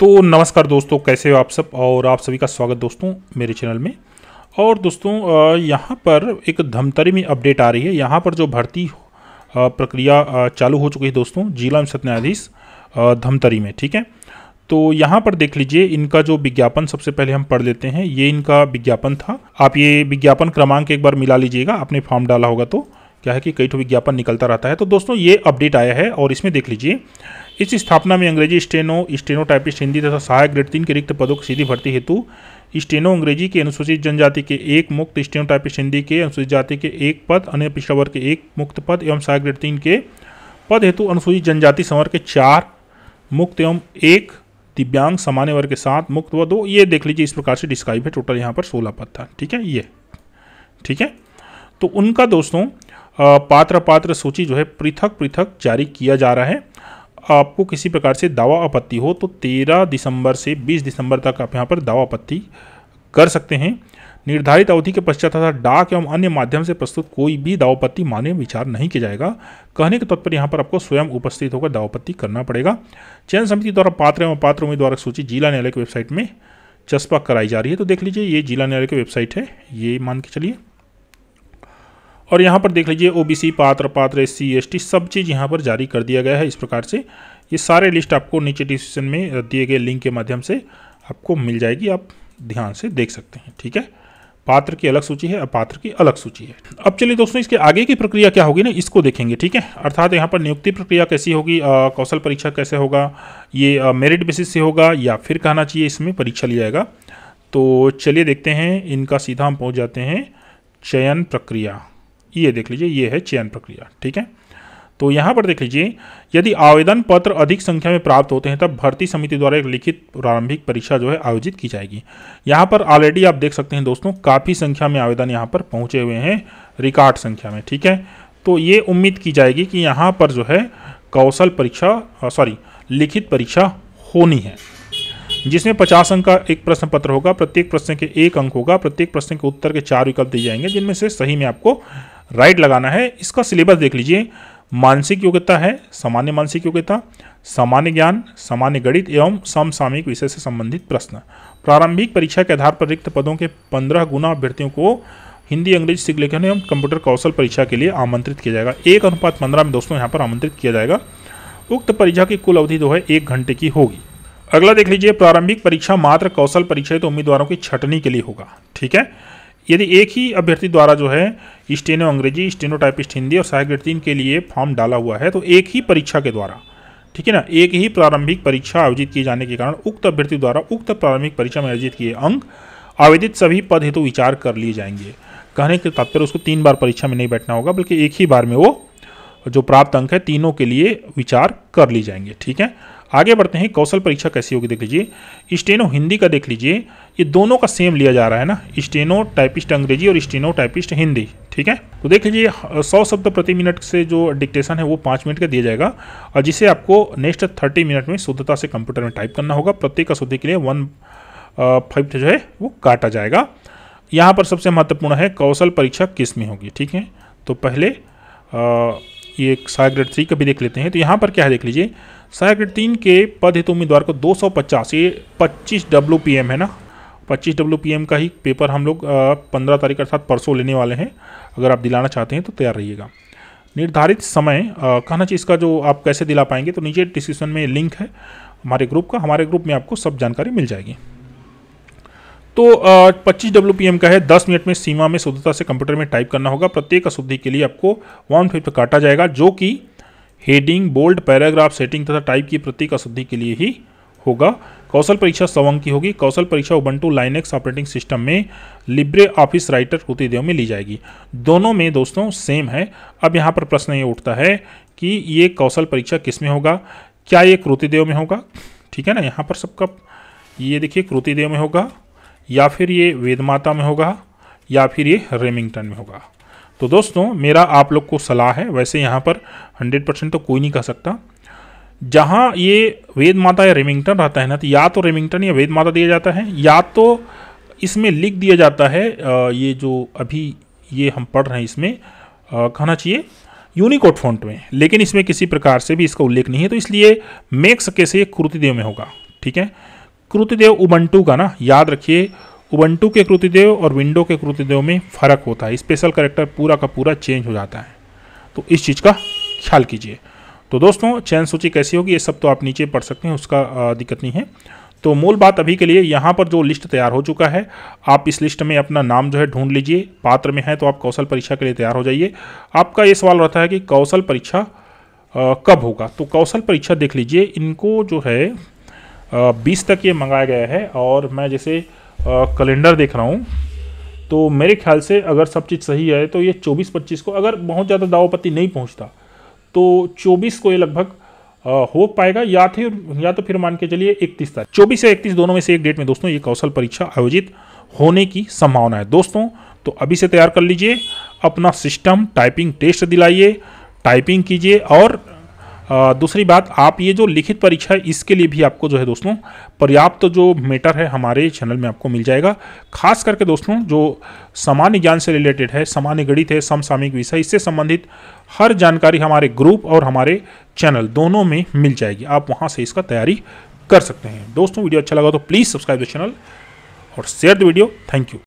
तो नमस्कार दोस्तों कैसे हो आप सब और आप सभी का स्वागत दोस्तों मेरे चैनल में और दोस्तों यहाँ पर एक धमतरी में अपडेट आ रही है यहाँ पर जो भर्ती प्रक्रिया चालू हो चुकी है दोस्तों जिला में सत्य न्यायाधीश धमतरी में ठीक है तो यहाँ पर देख लीजिए इनका जो विज्ञापन सबसे पहले हम पढ़ लेते हैं ये इनका विज्ञापन था आप ये विज्ञापन क्रमांक एक बार मिला लीजिएगा आपने फॉर्म डाला होगा तो क्या है कि कई ठो विज्ञापन निकलता रहता है तो दोस्तों ये अपडेट आया है और इसमें देख लीजिए इस स्थापना में अंग्रेजी स्टेनो स्टेनो टाइपिस्ट हिंदी तथा सहायक ग्रेड तीन के रिक्त पदों की सीधी भर्ती हेतु स्टेनो अंग्रेजी के अनुसूचित जनजाति के एक मुक्त स्टेनो टाइपिस्ट हिंदी के अनुसूचित जाति के एक पद अन्य पिछड़ा वर्ग के एक मुक्त पद एवं सहायक ग्रेड तीन के पद हेतु अनुसूचित जनजाति संवर्ग के चार मुक्त एवं एक दिव्यांग सामान्य वर्ग के साथ मुक्त व दो ये देख लीजिए इस प्रकार से डिस्क्राइब है टोटल यहाँ पर सोलह पद था ठीक है ये ठीक है तो उनका दोस्तों पात्र पात्र सूची जो है पृथक पृथक जारी किया जा रहा है आपको किसी प्रकार से दावा आपत्ति हो तो 13 दिसंबर से 20 दिसंबर तक आप यहाँ पर दावा आपत्ति कर सकते हैं निर्धारित अवधि के पश्चात तथा डाक एवं अन्य माध्यम से प्रस्तुत कोई भी दावापत्ति मान्य विचार नहीं किया जाएगा कहने के तत्पर यहाँ पर आपको स्वयं उपस्थित होकर दावापत्ति करना पड़ेगा चयन समिति द्वारा पात्र एवं पात्र उम्मीदवार सूची जिला न्यायालय की वेबसाइट में चस्पा कराई जा रही है तो देख लीजिए ये जिला न्यायालय की वेबसाइट है ये मान के चलिए और यहाँ पर देख लीजिए ओबीसी पात्र पात्र एस सी सब चीज़ यहाँ पर जारी कर दिया गया है इस प्रकार से ये सारे लिस्ट आपको नीचे डिस्क्रिप्शन में दिए गए लिंक के माध्यम से आपको मिल जाएगी आप ध्यान से देख सकते हैं ठीक है पात्र की अलग सूची है अपात्र की अलग सूची है अब चलिए दोस्तों इसके आगे की प्रक्रिया क्या होगी ना इसको देखेंगे ठीक है अर्थात यहाँ पर नियुक्ति प्रक्रिया कैसी होगी कौशल परीक्षा कैसे होगा ये मेरिट बेसिस से होगा या फिर कहना चाहिए इसमें परीक्षा लिया जाएगा तो चलिए देखते हैं इनका सीधा हम पहुँच जाते हैं चयन प्रक्रिया ये देख लीजिए ये है चयन प्रक्रिया ठीक है तो यहाँ पर देख लीजिए यदि आवेदन पत्र अधिक संख्या में प्राप्त होते हैं तब भर्ती समिति द्वारा एक लिखित प्रारंभिक परीक्षा जो है आयोजित की जाएगी यहाँ पर ऑलरेडी आप देख सकते हैं दोस्तों काफ़ी संख्या में आवेदन यहाँ पर पहुँचे हुए हैं रिकॉर्ड संख्या में ठीक है तो ये उम्मीद की जाएगी कि यहाँ पर जो है कौशल परीक्षा सॉरी लिखित परीक्षा होनी है जिसमें पचास अंक का एक प्रश्न पत्र होगा प्रत्येक प्रश्न के एक अंक होगा प्रत्येक प्रश्न के उत्तर के चार विकल्प दिए जाएंगे जिनमें से सही में आपको राइट लगाना है इसका सिलेबस देख लीजिए मानसिक योग्यता है सामान्य मानसिक योग्यता सामान्य ज्ञान सामान्य गणित एवं समसामयिक विषय से संबंधित प्रश्न प्रारंभिक परीक्षा के आधार पर रिक्त पदों के पंद्रह गुना अभ्यर्थियों को हिंदी अंग्रेजी सीख लेखन एवं कंप्यूटर कौशल परीक्षा के लिए आमंत्रित किया जाएगा एक अनुपात पंद्रह में दोस्तों यहाँ पर आमंत्रित किया जाएगा उक्त परीक्षा की कुल अवधि जो है एक घंटे की होगी अगला देख लीजिए प्रारंभिक परीक्षा मात्र कौशल परीक्षा तो उम्मीदवारों की छटनी के लिए होगा ठीक है यदि एक ही अभ्यर्थी द्वारा जो है स्टेनो अंग्रेजी स्टेनोटाइपिस्ट हिंदी और सहायक तीन के लिए फॉर्म डाला हुआ है तो एक ही परीक्षा के द्वारा ठीक है ना एक ही प्रारंभिक परीक्षा आयोजित किए जाने के कारण उक्त अभ्यर्थी द्वारा उक्त प्रारंभिक परीक्षा में आयोजित किए अंक आवेदित सभी पद हेतु विचार कर लिए जाएंगे कहने के तात्पर्य उसको तीन बार परीक्षा में नहीं बैठना होगा बल्कि एक ही बार में वो जो प्राप्त अंक है तीनों के लिए विचार कर लिए जाएंगे ठीक है आगे बढ़ते हैं कौशल परीक्षा कैसी होगी देख लीजिए स्टेनो हिंदी का देख लीजिए ये दोनों का सेम लिया जा रहा है ना स्टेनो टाइपिस्ट अंग्रेजी और स्टेनो टाइपिस्ट हिंदी ठीक है तो देख लीजिए सौ शब्द प्रति मिनट से जो डिक्टेशन है वो पाँच मिनट का दिया जाएगा और जिसे आपको नेक्स्ट थर्टी मिनट में शुद्धता से कंप्यूटर में टाइप करना होगा प्रत्येक अशुद्धि के लिए वन फाइव जो है वो काटा जाएगा यहाँ पर सबसे महत्वपूर्ण है कौशल परीक्षा किस में होगी ठीक है तो पहले आ, ये साय ग्रेड थ्री का भी देख लेते हैं तो यहाँ पर क्या है देख लीजिए साय ग्रेड तीन के पद हेतु उम्मीदवार को दो सौ पचास ये पच्चीस डब्ल्यू पी एम है ना पच्चीस डब्ल्यू पी एम का ही पेपर हम लोग पंद्रह तारीख अर्थात परसों लेने वाले हैं अगर आप दिलाना चाहते हैं तो तैयार रहिएगा निर्धारित समय आ, कहना चाहिए इसका जो आप कैसे दिला पाएंगे तो नीचे डिस्क्रिप्शन में लिंक है हमारे ग्रुप का हमारे ग्रुप में आपको सब जानकारी मिल जाएगी तो पच्चीस डब्ल्यू का है दस मिनट में सीमा में शुद्धता से कंप्यूटर में टाइप करना होगा प्रत्येक अशुद्धि के लिए आपको वन फिफ्थ काटा जाएगा जो कि हेडिंग बोल्ड पैराग्राफ सेटिंग तथा टाइप की प्रत्येक अशुद्धि के लिए ही होगा कौशल परीक्षा सवंग की होगी कौशल परीक्षा उबंटू लाइनेक्स ऑपरेटिंग सिस्टम में लिब्रे ऑफिस राइटर कृतिदेव में ली जाएगी दोनों में दोस्तों सेम है अब यहाँ पर प्रश्न ये उठता है कि ये कौशल परीक्षा किस में होगा क्या ये कृतिदेव में होगा ठीक है ना यहाँ पर सबका ये देखिए कृतिदेव में होगा या फिर ये वेदमाता में होगा या फिर ये रेमिंगटन में होगा तो दोस्तों मेरा आप लोग को सलाह है वैसे यहाँ पर 100 परसेंट तो कोई नहीं कह सकता जहाँ ये वेद माता या रेमिंगटन रहता है ना तो या तो रेमिंगटन या वेद माता दिया जाता है या तो इसमें लिख दिया जाता है ये जो अभी ये हम पढ़ रहे हैं इसमें कहना चाहिए यूनिकोड फॉन्ट में लेकिन इसमें किसी प्रकार से भी इसका उल्लेख नहीं है तो इसलिए मेक सके से कृतिदेव में होगा ठीक है कृतिदेव उबंटू का ना याद रखिए उबंटू के कृतिदेव और विंडो के कृतिदेव में फ़र्क होता है स्पेशल करेक्टर पूरा का पूरा चेंज हो जाता है तो इस चीज़ का ख्याल कीजिए तो दोस्तों चयन सूची कैसी होगी ये सब तो आप नीचे पढ़ सकते हैं उसका दिक्कत नहीं है तो मूल बात अभी के लिए यहाँ पर जो लिस्ट तैयार हो चुका है आप इस लिस्ट में अपना नाम जो है ढूंढ लीजिए पात्र में है तो आप कौशल परीक्षा के लिए तैयार हो जाइए आपका ये सवाल रहता है कि कौशल परीक्षा कब होगा तो कौशल परीक्षा देख लीजिए इनको जो है बीस तक ये मंगाया गया है और मैं जैसे कैलेंडर देख रहा हूँ तो मेरे ख्याल से अगर सब चीज़ सही है तो ये चौबीस पच्चीस को अगर बहुत ज़्यादा दावपत्ती नहीं पहुँचता तो 24 को ये लगभग हो पाएगा या फिर या तो फिर मान के चलिए इकतीस तारीख चौबीस या इकतीस दोनों में से एक डेट में दोस्तों ये कौशल परीक्षा आयोजित होने की संभावना है दोस्तों तो अभी से तैयार कर लीजिए अपना सिस्टम टाइपिंग टेस्ट दिलाइए टाइपिंग कीजिए और दूसरी बात आप ये जो लिखित परीक्षा है इसके लिए भी आपको जो है दोस्तों पर्याप्त तो जो मैटर है हमारे चैनल में आपको मिल जाएगा खास करके दोस्तों जो सामान्य ज्ञान से रिलेटेड है सामान्य गणित है समसामयिक विषय इससे संबंधित हर जानकारी हमारे ग्रुप और हमारे चैनल दोनों में मिल जाएगी आप वहाँ से इसका तैयारी कर सकते हैं दोस्तों वीडियो अच्छा लगा तो प्लीज़ सब्सक्राइब द चैनल और share the video thank you